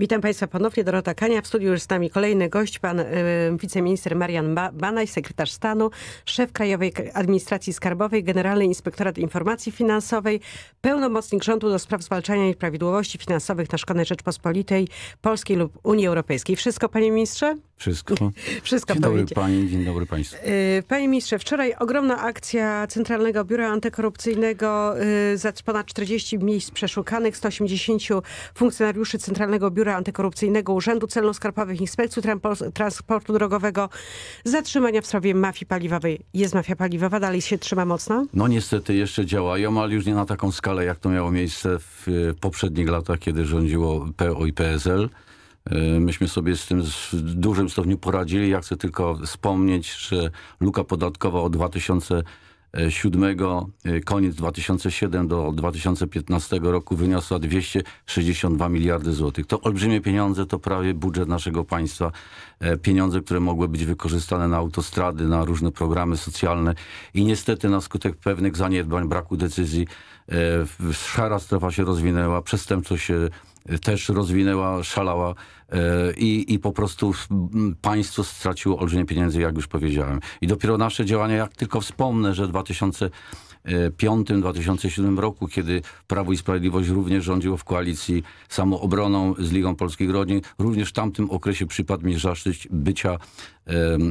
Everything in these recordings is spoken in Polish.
Witam Państwa ponownie, Dorota Kania. W studiu już z nami kolejny gość, pan y, wiceminister Marian ba Banaj, sekretarz stanu, szef Krajowej Administracji Skarbowej, Generalny Inspektorat Informacji Finansowej, pełnomocnik rządu do spraw zwalczania nieprawidłowości finansowych na szkodę Rzeczpospolitej Polskiej lub Unii Europejskiej. Wszystko, panie ministrze? Wszystko. Wszystko dzień dobry pani, dzień dobry państwu. E, panie ministrze, wczoraj ogromna akcja Centralnego Biura Antykorupcyjnego e, za ponad 40 miejsc przeszukanych, 180 funkcjonariuszy Centralnego Biura Antykorupcyjnego Urzędu Celno-Skarbowych Inspekcji Transportu Drogowego, zatrzymania w sprawie mafii paliwowej. Jest mafia paliwowa, dalej się trzyma mocno? No niestety jeszcze działają, ale już nie na taką skalę, jak to miało miejsce w e, poprzednich latach, kiedy rządziło PO i PSL. E, myśmy sobie z tym w dużym stopniu poradzili. Ja chcę tylko wspomnieć, że luka podatkowa od 2007, e, koniec 2007 do 2015 roku wyniosła 262 miliardy złotych. To olbrzymie pieniądze, to prawie budżet naszego państwa. E, pieniądze, które mogły być wykorzystane na autostrady, na różne programy socjalne i niestety na skutek pewnych zaniedbań, braku decyzji, szara strefa się rozwinęła, przestępczość się też rozwinęła, szalała e, i, i po prostu państwo straciło olbrzymie pieniędzy, jak już powiedziałem. I dopiero nasze działania, jak tylko wspomnę, że 2000 2005-2007 e, roku, kiedy Prawo i Sprawiedliwość również rządziło w koalicji samoobroną z Ligą Polskich Rodzin. Również w tamtym okresie przypadł mi zaszczyt bycia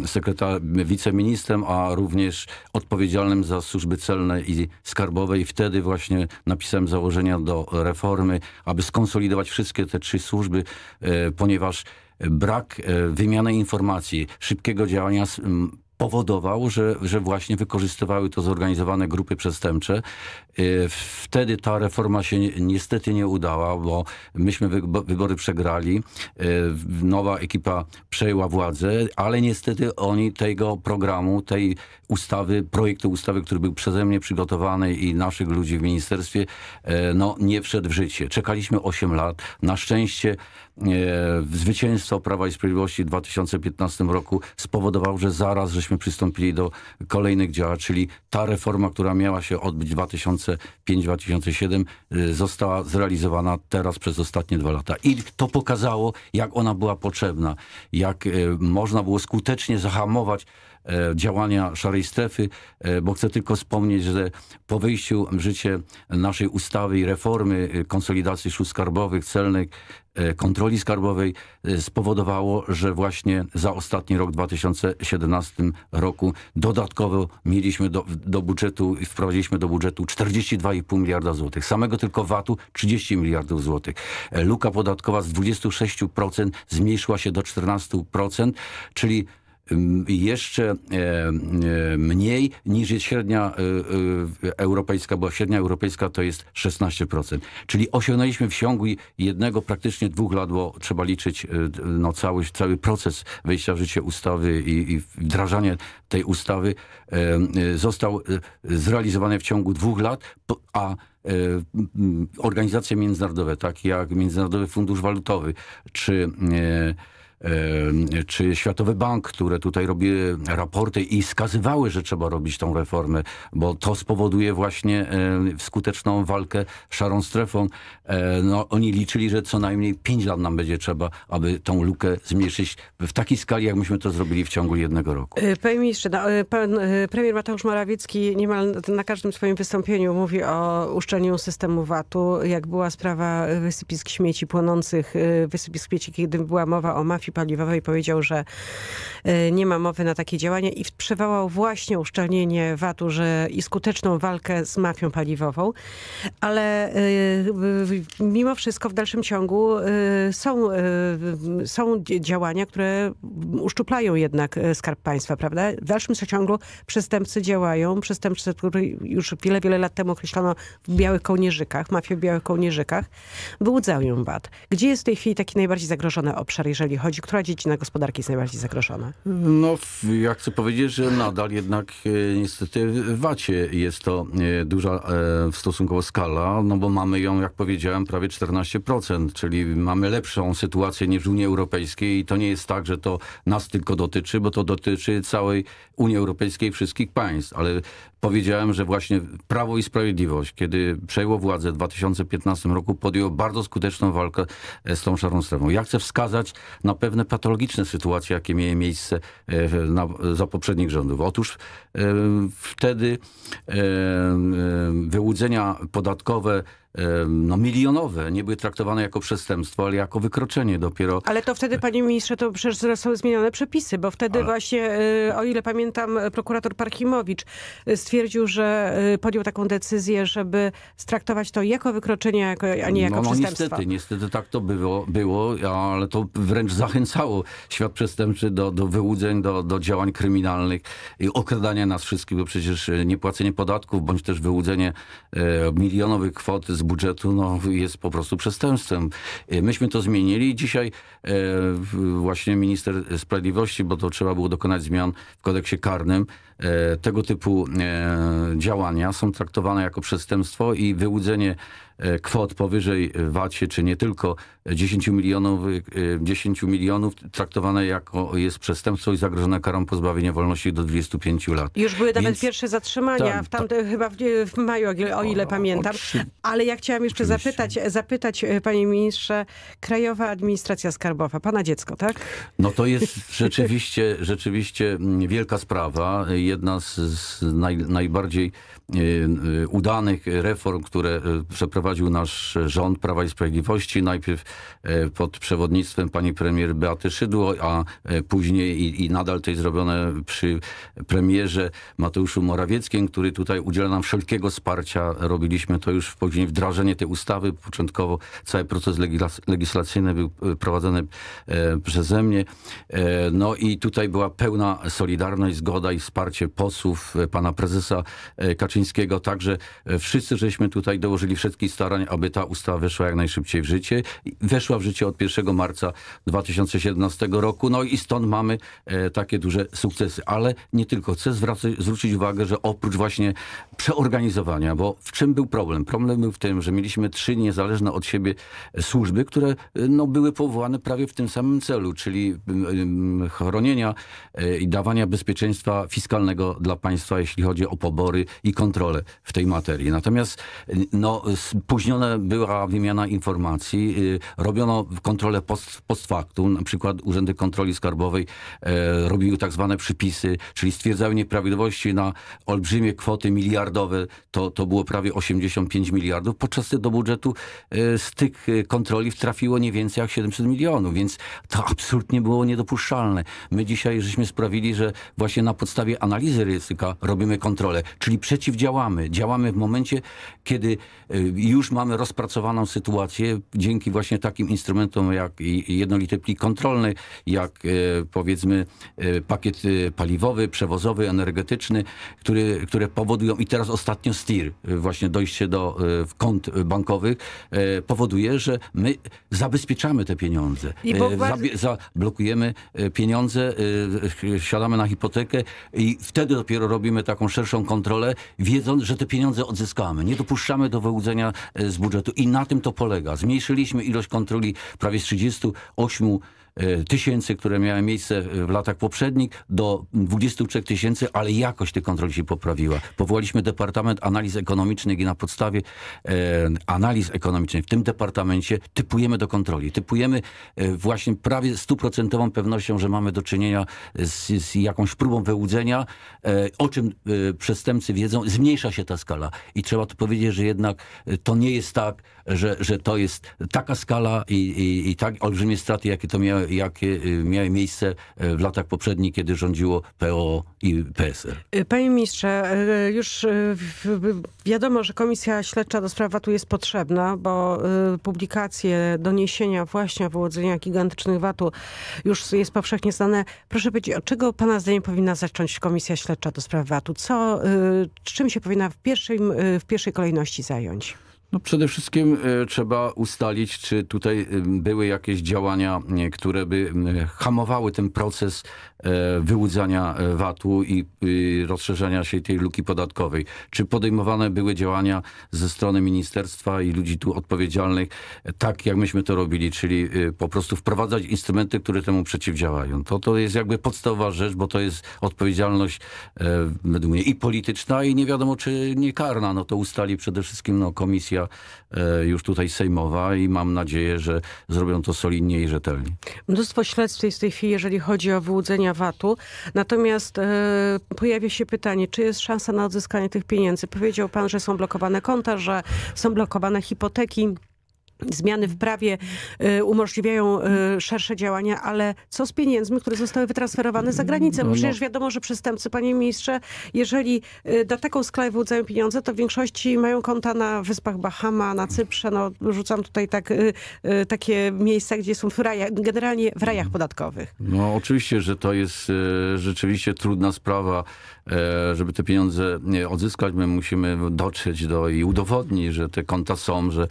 sekretar wiceministrem, a również odpowiedzialnym za służby celne i skarbowe i wtedy właśnie napisałem założenia do reformy, aby skonsolidować wszystkie te trzy służby, e, ponieważ brak e, wymiany informacji, szybkiego działania powodował, że, że właśnie wykorzystywały to zorganizowane grupy przestępcze. Y, wtedy ta reforma się niestety nie udała, bo myśmy wybory przegrali. Y, nowa ekipa przejęła władzę, ale niestety oni tego programu, tej ustawy, projektu ustawy, który był przeze mnie przygotowany i naszych ludzi w ministerstwie, y, no nie wszedł w życie. Czekaliśmy 8 lat. Na szczęście E, zwycięstwo Prawa i Sprawiedliwości w 2015 roku spowodowało, że zaraz żeśmy przystąpili do kolejnych działań, czyli ta reforma, która miała się odbyć 2005-2007 e, została zrealizowana teraz przez ostatnie dwa lata. I to pokazało, jak ona była potrzebna, jak e, można było skutecznie zahamować E, działania szarej strefy, e, bo chcę tylko wspomnieć, że po wyjściu w życie naszej ustawy i reformy e, konsolidacji szkół skarbowych, celnych, kontroli skarbowej spowodowało, że właśnie za ostatni rok 2017 roku dodatkowo mieliśmy do, do budżetu, wprowadziliśmy do budżetu 42,5 miliarda złotych. Samego tylko VAT-u 30 miliardów złotych. Luka podatkowa z 26% zmniejszyła się do 14%, czyli jeszcze e, mniej niż jest średnia e, e, europejska, bo średnia europejska to jest 16%. Czyli osiągnęliśmy w ciągu jednego, praktycznie dwóch lat, bo trzeba liczyć no, cały, cały proces wejścia w życie ustawy i, i wdrażanie tej ustawy został zrealizowany w ciągu dwóch lat, a organizacje międzynarodowe, takie jak Międzynarodowy Fundusz Walutowy, czy czy Światowy Bank, które tutaj robiły raporty i skazywały, że trzeba robić tą reformę, bo to spowoduje właśnie skuteczną walkę z szarą strefą. No, oni liczyli, że co najmniej 5 lat nam będzie trzeba, aby tą lukę zmniejszyć w takiej skali, jak myśmy to zrobili w ciągu jednego roku. E, panie ministrze, no, e, pan e, premier Mateusz Morawiecki niemal na każdym swoim wystąpieniu mówi o uszczelnieniu systemu VAT-u, jak była sprawa wysypisk śmieci płonących, wysypisk śmieci, kiedy była mowa o mafii Jakości Paliwowej powiedział, że e, nie ma mowy na takie działania i przywołał właśnie uszczelnienie VAT-u że i skuteczną walkę z mafią paliwową. Ale e, mimo wszystko w dalszym ciągu e, są, są działania, które uszczuplają jednak Skarb Państwa, prawda? W dalszym ciągu przestępcy działają, przestępcy, których już wiele, wiele lat temu określono w białych kołnierzykach, mafię w białych kołnierzykach, wyłudzają VAT. Gdzie jest w tej chwili taki najbardziej zagrożony obszar, jeżeli chodzi dzieci, która dziedzina gospodarki jest najbardziej zagrożona? No, ja chcę powiedzieć, że nadal jednak e, niestety w VAT-ie jest to e, duża e, w stosunkowo skala, no bo mamy ją, jak powiedziałem, prawie 14%, czyli mamy lepszą sytuację niż w Unii Europejskiej i to nie jest tak, że to nas tylko dotyczy, bo to dotyczy całej Unii Europejskiej, wszystkich państw, ale powiedziałem, że właśnie Prawo i Sprawiedliwość, kiedy przejęło władzę w 2015 roku, podjęło bardzo skuteczną walkę z tą szarą strefą. Ja chcę wskazać na pewno pewne patologiczne sytuacje, jakie miały miejsce e, na, za poprzednich rządów. Otóż e, wtedy e, wyłudzenia podatkowe no, milionowe nie były traktowane jako przestępstwo, ale jako wykroczenie dopiero. Ale to wtedy, panie ministrze, to przecież zostały zmienione przepisy, bo wtedy ale... właśnie, e, o ile pamiętam, e, prokurator Parchimowicz e, stwierdził, że podjął taką decyzję, żeby straktować to jako wykroczenie, a nie no, jako no, no, przestępstwo. niestety, niestety tak to było, było, ale to wręcz zachęcało świat przestępczy do, do wyłudzeń, do, do działań kryminalnych i okradania nas wszystkich, bo przecież niepłacenie podatków, bądź też wyłudzenie milionowych kwot z budżetu no, jest po prostu przestępstwem. E, myśmy to zmienili i dzisiaj e, właśnie minister sprawiedliwości, bo to trzeba było dokonać zmian w kodeksie karnym, e, tego typu działania są traktowane jako przestępstwo i wyłudzenie E, kwot powyżej VAT-ie, czy nie tylko 10 milionów, 10 milionów traktowane jako jest przestępstwo i zagrożone karą pozbawienia wolności do 25 lat. Już były nawet Więc... pierwsze zatrzymania, tam, w tamte, tam... chyba w, w, maju, o ile o, pamiętam. Ale ja chciałam jeszcze zapytać, zapytać, e, panie ministrze, Krajowa Administracja Skarbowa, pana dziecko, tak? No to jest rzeczywiście, rzeczywiście mm, wielka sprawa. Jedna z, z naj, najbardziej y, y, udanych reform, które przeprowadzono prowadził nasz rząd Prawa i Sprawiedliwości, najpierw e, pod przewodnictwem pani premier Beaty Szydło, a e, później i, i nadal to jest zrobione przy premierze Mateuszu Morawieckim, który tutaj udziela nam wszelkiego wsparcia. Robiliśmy to już w później wdrażanie tej ustawy. Początkowo cały proces legislacyjny był e, prowadzony przeze mnie. No i tutaj była pełna solidarność, zgoda i wsparcie posłów, pana prezesa Kaczyńskiego. Także wszyscy żeśmy tutaj dołożyli wszystkich starań, aby ta ustawa weszła jak najszybciej w życie. Weszła w życie od 1 marca 2017 roku, no i stąd mamy e, takie duże sukcesy. Ale nie tylko. Chcę zwracać, zwrócić uwagę, że oprócz właśnie przeorganizowania, bo w czym był problem? Problem był w tym, że mieliśmy trzy niezależne od siebie e, służby, które e, no, były powołane prawie w tym samym celu, czyli mm, mm, chronienia i dawania bezpieczeństwa fiskalnego dla państwa, jeśli chodzi o pobory i kontrolę w tej materii. Natomiast no, spóźniona była wymiana informacji, y, robiono kontrolę post, post factum, na przykład Urzędy Kontroli Skarbowej e, robiły tak zwane przypisy, czyli stwierdzały nieprawidłowości na olbrzymie kwoty miliardowe, to, to było prawie 85 miliardów, podczas do budżetu e, z tych e, kontroli trafiło nie więcej jak 700 milionów, więc to absolutnie było niedopuszczalne. My dzisiaj żeśmy sprawili, że właśnie na podstawie analizy ryzyka robimy kontrolę, czyli przeciwdziałamy. Działamy w momencie, kiedy już już mamy rozpracowaną sytuację dzięki właśnie takim instrumentom jak jednolity plik kontrolny, jak e, powiedzmy e, pakiet e, paliwowy, przewozowy, energetyczny, który, które powodują i teraz ostatnio STIR, właśnie dojście do kont bankowych, powoduje, że my zabezpieczamy te pieniądze. Zablokujemy pieniądze, siadamy na hipotekę i wtedy dopiero robimy taką szerszą kontrolę, wiedząc, że te pieniądze odzyskamy. Nie dopuszczamy do wyłudzenia z budżetu i na tym to polega. Zmniejszyliśmy ilość kontroli prawie z 38 E, tysięcy, które miały miejsce e, w latach poprzednich do 23 tysięcy, ale jakość tych kontroli się poprawiła. Powołaliśmy Departament Analiz Ekonomicznych i na podstawie e, analiz ekonomicznych w tym departamencie typujemy do kontroli. Typujemy właśnie prawie stuprocentową pewnością, że mamy do czynienia z, z jakąś próbą wyłudzenia, o czym przestępcy wiedzą. Zmniejsza się ta skala i trzeba tu powiedzieć, że jednak to nie jest tak, że, że to jest taka skala i, i, i tak olbrzymie straty, jakie to miało jakie y, miały miejsce y, w latach poprzednich, kiedy rządziło PO i PSL. Y, Panie ministrze, już wiadomo, że Komisja Śledcza do spraw VAT-u jest potrzebna, bo publikacje, doniesienia właśnie o wyłudzeniach gigantycznych VAT-u już jest powszechnie znane. Proszę powiedzieć, od czego Pana zdaniem powinna zacząć Komisja Śledcza do spraw VAT-u? Co, czym się powinna w, pierwszym, w pierwszej kolejności zająć? No przede wszystkim e, trzeba ustalić, czy tutaj e, były jakieś działania, e, które by hamowały ten proces wyłudzania VAT-u i rozszerzania się tej luki podatkowej. Czy podejmowane były działania ze strony ministerstwa i ludzi tu odpowiedzialnych, tak jak myśmy to robili, czyli po prostu wprowadzać instrumenty, które temu przeciwdziałają. To, to jest jakby podstawowa rzecz, bo to jest odpowiedzialność według mnie i polityczna i nie wiadomo czy nie karna. No to ustali przede wszystkim no, komisja komisja e, już tutaj sejmowa i mam nadzieję, że zrobią to solidnie i rzetelnie. Mnóstwo śledztw jest w tej chwili, jeżeli chodzi o wyłudzenia VAT-u. Natomiast e, pojawia się pytanie, czy jest szansa na odzyskanie tych pieniędzy? Powiedział pan, że są blokowane konta, że są blokowane hipoteki. Zmiany w prawie y, umożliwiają y, szersze działania, ale co z pieniędzmi, które zostały wytransferowane za granicę? No, no. przecież wiadomo, że przestępcy, panie ministrze, jeżeli y, da taką sklep wyłudzają pieniądze, to w większości mają konta na Wyspach Bahama, na Cyprze. No, rzucam tutaj tak, takie miejsca, gdzie są w rajach, generalnie w rajach podatkowych. No oczywiście, że to jest rzeczywiście trudna sprawa, e, żeby te pieniądze odzyskać. My musimy dotrzeć do i udowodnić, że te konta są, że,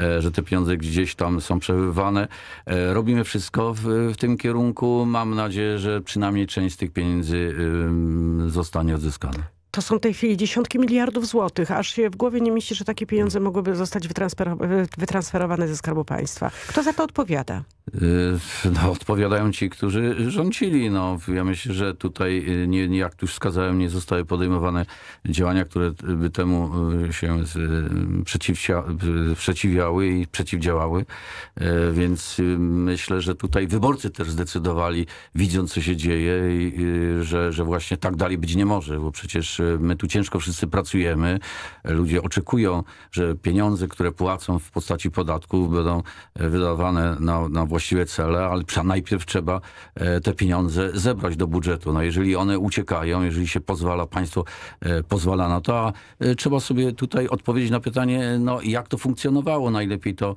e, że te pieniądze gdzieś tam są przebywane. E, robimy wszystko w, w tym kierunku. Mam nadzieję, że przynajmniej część z tych pieniędzy zostanie odzyskana to są w tej chwili dziesiątki miliardów złotych. Aż się w głowie nie mieści, że takie pieniądze mogłyby zostać wytransferowane ze Skarbu Państwa. Kto za to odpowiada? Yy, no, odpowiadają ci, którzy rządzili. No, ja myślę, że tutaj, yy, nie, jak tu wskazałem, nie zostały podejmowane działania, które by temu yy, się przeciwdziały i przeciwdziałały. Więc myślę, że tutaj wyborcy też zdecydowali, widząc co się dzieje, że, że właśnie tak dalej być nie może, bo przecież My tu ciężko wszyscy pracujemy. Ludzie oczekują, że pieniądze, które płacą w postaci podatków będą e, wydawane na, na właściwe cele, ale najpierw trzeba e, te pieniądze zebrać do budżetu. No jeżeli one uciekają, jeżeli się pozwala, państwo e, pozwala na to, a trzeba sobie tutaj odpowiedzieć na pytanie, no jak to funkcjonowało. Najlepiej to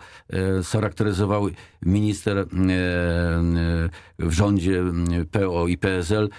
scharakteryzował minister w rządzie PO i PSL,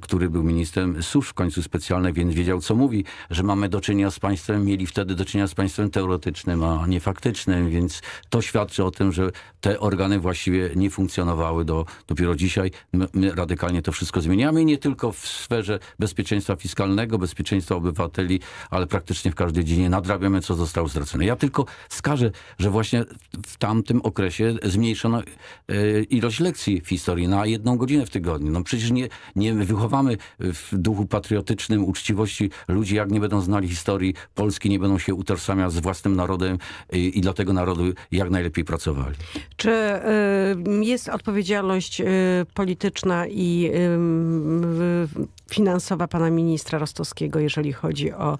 który był ministrem służb w końcu specjalnych, więc więc wiedział, co mówi, że mamy do czynienia z państwem, mieli wtedy do czynienia z państwem teoretycznym, a nie faktycznym, więc to świadczy o tym, że te organy właściwie nie funkcjonowały do, dopiero dzisiaj. My, my radykalnie to wszystko zmieniamy nie tylko w sferze bezpieczeństwa fiskalnego, bezpieczeństwa obywateli, ale praktycznie w każdej dziedzinie nadrabiamy, co zostało stracone. Ja tylko wskażę, że właśnie w tamtym okresie zmniejszono e, ilość lekcji w historii na jedną godzinę w tygodniu. No przecież nie, nie wychowamy w duchu patriotycznym, uczciwym właściwości ludzi, jak nie będą znali historii Polski, nie będą się utożsamiać z własnym narodem y, i, i dla tego narodu jak najlepiej pracowali. Czy y, jest odpowiedzialność y, polityczna i y, finansowa pana ministra Rostowskiego, jeżeli chodzi o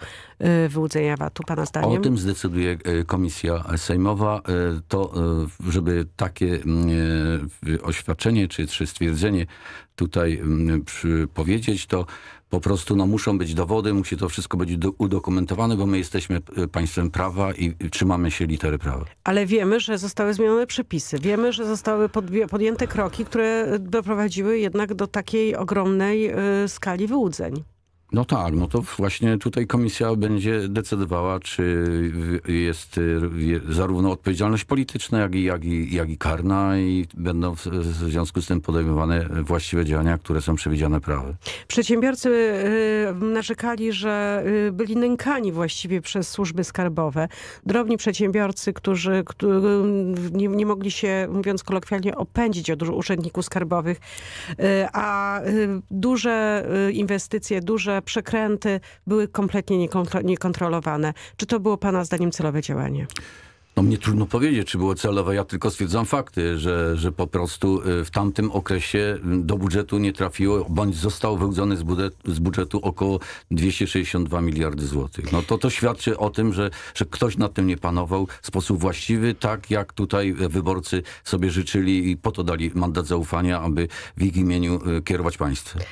y, wyłudzenia VAT-u, pana zdaniem? O tym zdecyduje y, komisja sejmowa. To, żeby takie oświadczenie czy, czy stwierdzenie tutaj mm, powiedzieć, to po prostu no, muszą być dowody, musi to wszystko być udokumentowane, bo my jesteśmy e, państwem prawa i trzymamy się litery prawa. Ale wiemy, że zostały zmienione przepisy. Wiemy, że zostały podjęte kroki, które doprowadziły jednak do takiej ogromnej e, skali wyłudzeń. No tak, no to właśnie tutaj komisja będzie decydowała, czy jest zarówno odpowiedzialność polityczna, jak i, jak i, jak i karna i będą w związku z tym podejmowane właściwe działania, które są przewidziane prawem. Przedsiębiorcy y, narzekali, że y, byli nękani właściwie przez służby skarbowe. Drobni przedsiębiorcy, którzy y, nie, nie mogli się, mówiąc kolokwialnie, opędzić od urzędników skarbowych, a duże inwestycje, duże przekręty były kompletnie niekontrolowane. Czy to było Pana zdaniem celowe działanie? No mnie trudno powiedzieć, czy było celowe. Ja tylko stwierdzam fakty, że, że po prostu y, w tamtym okresie y, do budżetu nie trafiło, bądź zostało wyłudzone z, budżet, z budżetu około 262 miliardy złotych. No to to świadczy o tym, że, że ktoś nad tym nie panował w sposób właściwy, tak jak tutaj wyborcy sobie życzyli i po to dali mandat zaufania, aby w ich imieniu y, kierować państwem.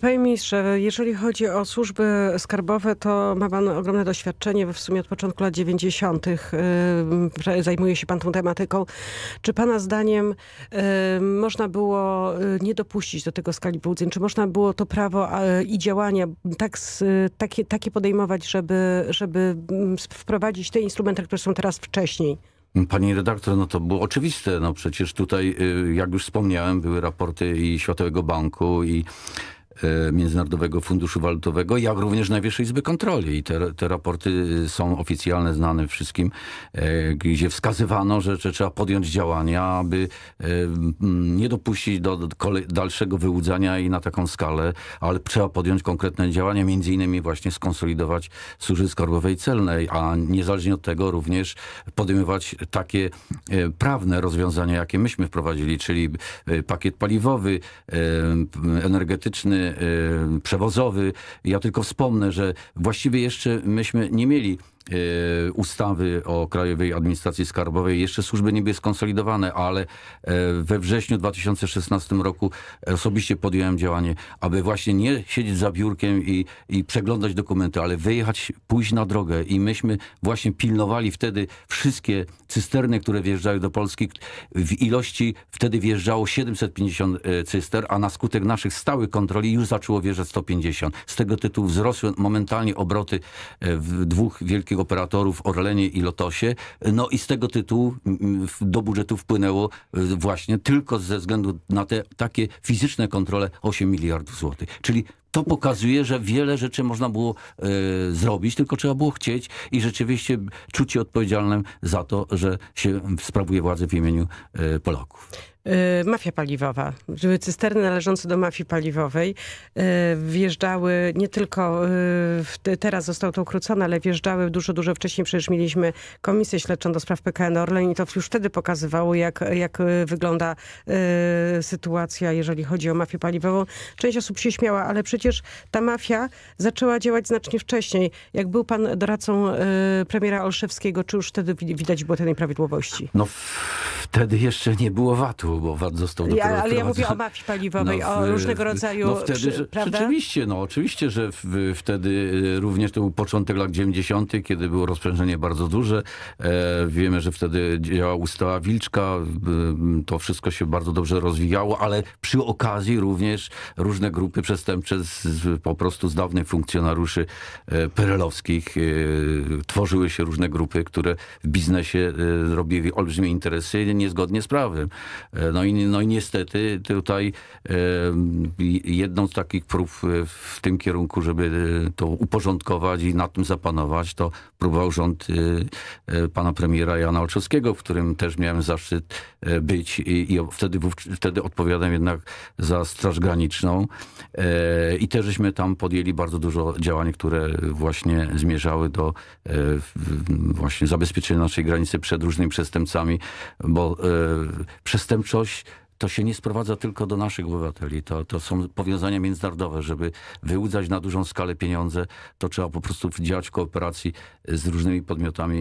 Panie ministrze, jeżeli chodzi o służby skarbowe, to ma pan ogromne doświadczenie w sumie od początku lat 90 zajmuje się pan tą tematyką. Czy pana zdaniem y, można było y, nie dopuścić do tego skali brudzeń? Czy można było to prawo i działania tak, takie, takie podejmować, żeby, żeby mm, wprowadzić te instrumenty, które są teraz wcześniej? Pani redaktor, no to było oczywiste. No przecież tutaj, y, jak już wspomniałem, były raporty i Światowego Banku i E, Międzynarodowego Funduszu Walutowego, jak również Najwyższej Izby Kontroli. I te, te raporty są oficjalne, znane wszystkim, e, gdzie wskazywano, że, że trzeba podjąć działania, aby e, nie dopuścić do, dalszego wyłudzania i na taką skalę, ale trzeba podjąć konkretne działania, między innymi właśnie skonsolidować służby skarbowej i celnej, a niezależnie od tego również podejmować takie prawne rozwiązania, jakie myśmy wprowadzili, czyli pakiet paliwowy, energetyczny, Y, przewozowy. Ja tylko wspomnę, że właściwie jeszcze myśmy nie mieli E, ustawy o Krajowej Administracji Skarbowej. Jeszcze służby nie były skonsolidowane, ale e, we wrześniu 2016 roku osobiście podjąłem działanie, aby właśnie nie siedzieć za biurkiem i, i przeglądać dokumenty, ale wyjechać, pójść na drogę i myśmy właśnie pilnowali wtedy wszystkie cysterny, które wjeżdżały do Polski. W ilości wtedy wjeżdżało 750 e, cyster, a na skutek naszych stałych kontroli już zaczęło wjeżdżać 150. Z tego tytułu wzrosły momentalnie obroty w dwóch wielkich polskich operatorów Orlenie i Lotosie. No i z tego tytułu do budżetu wpłynęło właśnie tylko ze względu na te takie fizyczne kontrole 8 miliardów złotych. Czyli to pokazuje, że wiele rzeczy można było e, zrobić, tylko trzeba było chcieć i rzeczywiście czuć się odpowiedzialnym za to, że się sprawuje władzę w imieniu e, Polaków. Y, mafia paliwowa, żeby cysterny należące do mafii paliwowej y, wjeżdżały nie tylko, y, teraz został to ukrócone, ale wjeżdżały dużo, dużo wcześniej. Przecież mieliśmy komisję śledczą do spraw PKN Orlen i to już wtedy pokazywało, jak, jak wygląda sytuacja, jeżeli chodzi o mafię paliwową. Część osób się śmiała, ale przecież ta mafia zaczęła działać znacznie wcześniej. Jak był pan doradcą premiera Olszewskiego, czy już wtedy widać było te nieprawidłowości? No Wtedy jeszcze nie było VAT-u, bo VAT został dopiero ja, Ale ja mówię o mafii paliwowej, no, o różnego rodzaju... No wtedy, prawda? Rzeczywiście, no oczywiście, że w, wtedy e, również to był początek lat 90., kiedy było rozprzężenie bardzo duże. E, wiemy, że wtedy działała ustawa Wilczka, e, to wszystko się bardzo dobrze rozwijało, ale przy okazji również różne grupy przestępcze z, z, po prostu z dawnych funkcjonariuszy e, perelowskich e, tworzyły się różne grupy, które w biznesie e, robiły olbrzymie interesy niezgodnie z prawem. E, no i, no i niestety tutaj e, jedną z takich prób e, w tym kierunku, żeby to uporządkować i nad tym zapanować, to próbował rząd pana premiera Jana Olszewskiego, w którym też miałem zaszczyt być i, i wtedy, wtedy odpowiadam jednak za Straż Graniczną i też żeśmy tam podjęli bardzo dużo działań, które właśnie zmierzały do właśnie zabezpieczenia naszej granicy przed różnymi przestępcami, bo bo e, przestępczość to się nie sprowadza tylko do naszych obywateli. To, to są powiązania międzynarodowe. Żeby wyłudzać na dużą skalę pieniądze, to trzeba po prostu działać w kooperacji z różnymi podmiotami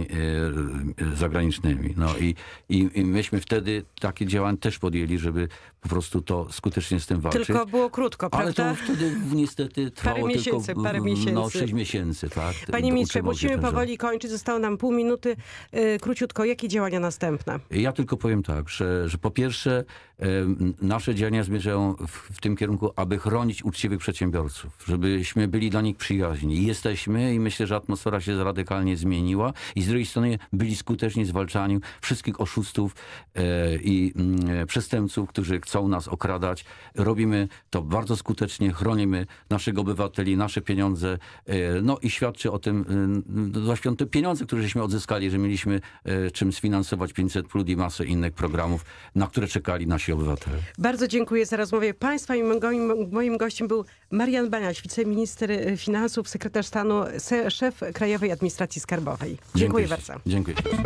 e, e, zagranicznymi. No i, i, i myśmy wtedy takie działania też podjęli, żeby po prostu to skutecznie z tym walczyć. Tylko było krótko, prawda? Ale to wtedy niestety trwało parę no, miesięcy, tylko parę miesięcy. No, 6 miesięcy. Tak? Panie ministrze, musimy powoli kończyć, zostało nam pół minuty. Y, króciutko, jakie działania następne? Ja tylko powiem tak, że, że po pierwsze nasze działania zmierzają w, w tym kierunku, aby chronić uczciwych przedsiębiorców, żebyśmy byli dla nich przyjaźni. Jesteśmy i myślę, że atmosfera się radykalnie zmieniła i z drugiej strony byli skuteczni w zwalczaniu wszystkich oszustów e, i mm, e, przestępców, którzy chcą chcą nas okradać. Robimy to bardzo skutecznie, chronimy naszych obywateli, nasze pieniądze. E, no i świadczy o tym właśnie te pieniądze, które żeśmy odzyskali, że mieliśmy e, czym sfinansować 500 plus i masę innych programów, na które czekali nasi obywatele. Bardzo dziękuję za rozmowę Państwa i moim, moim gościem był Marian Baniaś, wiceminister e, finansów, sekretarz stanu, szef Krajowej Administracji Skarbowej. Dziękuję, dziękuję bardzo. Dziękuję.